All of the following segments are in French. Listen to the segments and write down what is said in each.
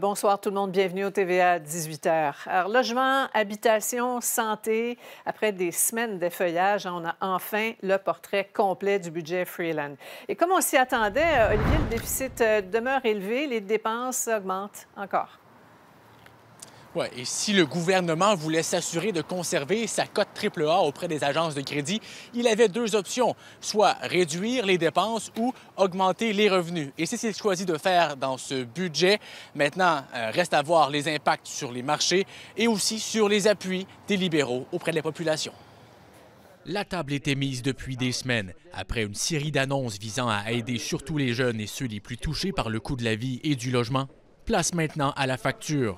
Bonsoir tout le monde, bienvenue au TVA 18h. Alors, logement, habitation, santé, après des semaines d'effeuillage, on a enfin le portrait complet du budget Freeland. Et comme on s'y attendait, euh, Olivier, le déficit euh, demeure élevé, les dépenses augmentent encore et si le gouvernement voulait s'assurer de conserver sa cote AAA auprès des agences de crédit, il avait deux options, soit réduire les dépenses ou augmenter les revenus. Et c'est ce qu'il choisit de faire dans ce budget. Maintenant, euh, reste à voir les impacts sur les marchés et aussi sur les appuis des libéraux auprès de la population. La table était mise depuis des semaines, après une série d'annonces visant à aider surtout les jeunes et ceux les plus touchés par le coût de la vie et du logement. Place maintenant à la facture.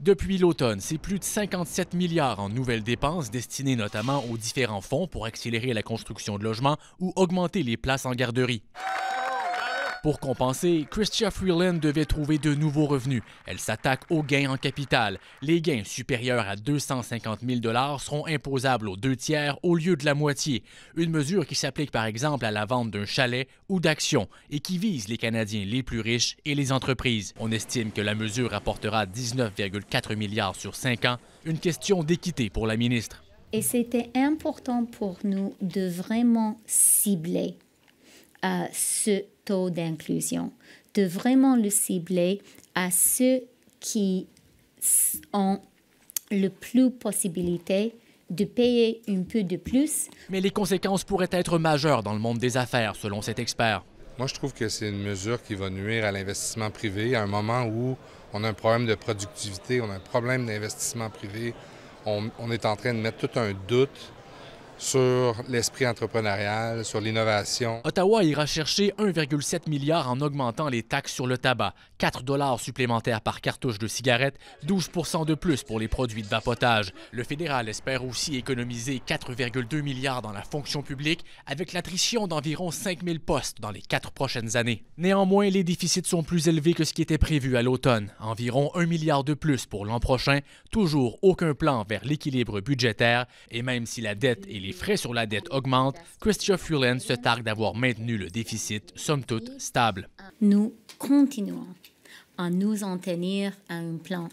Depuis l'automne, c'est plus de 57 milliards en nouvelles dépenses destinées notamment aux différents fonds pour accélérer la construction de logements ou augmenter les places en garderie. Pour compenser, Christia Freeland devait trouver de nouveaux revenus. Elle s'attaque aux gains en capital. Les gains supérieurs à 250 000 seront imposables aux deux tiers au lieu de la moitié, une mesure qui s'applique par exemple à la vente d'un chalet ou d'actions et qui vise les Canadiens les plus riches et les entreprises. On estime que la mesure apportera 19,4 milliards sur 5 ans, une question d'équité pour la ministre. Et c'était important pour nous de vraiment cibler à ce taux d'inclusion, de vraiment le cibler à ceux qui ont le plus possibilité de payer un peu de plus. Mais les conséquences pourraient être majeures dans le monde des affaires, selon cet expert. Moi, je trouve que c'est une mesure qui va nuire à l'investissement privé à un moment où on a un problème de productivité, on a un problème d'investissement privé, on, on, est en train de mettre tout un doute sur l'esprit entrepreneurial, sur l'innovation. Ottawa ira chercher 1,7 milliard en augmentant les taxes sur le tabac, 4 dollars supplémentaires par cartouche de cigarette, 12 de plus pour les produits de vapotage. Le fédéral espère aussi économiser 4,2 milliards dans la fonction publique avec l'attrition d'environ 5 000 postes dans les quatre prochaines années. Néanmoins, les déficits sont plus élevés que ce qui était prévu à l'automne, environ 1 milliard de plus pour l'an prochain, toujours aucun plan vers l'équilibre budgétaire, et même si la dette et les les frais sur la dette augmentent, Christian Furlan se targue d'avoir maintenu le déficit, somme toute, stable. Nous continuons à nous en tenir à un plan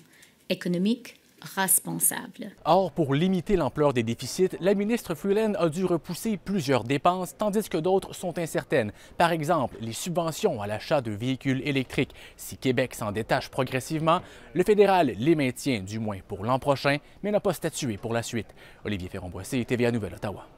économique, responsable. Or, pour limiter l'ampleur des déficits, la ministre Freeland a dû repousser plusieurs dépenses, tandis que d'autres sont incertaines. Par exemple, les subventions à l'achat de véhicules électriques. Si Québec s'en détache progressivement, le fédéral les maintient, du moins pour l'an prochain, mais n'a pas statué pour la suite. Olivier ferron TVA Nouvelle, Ottawa.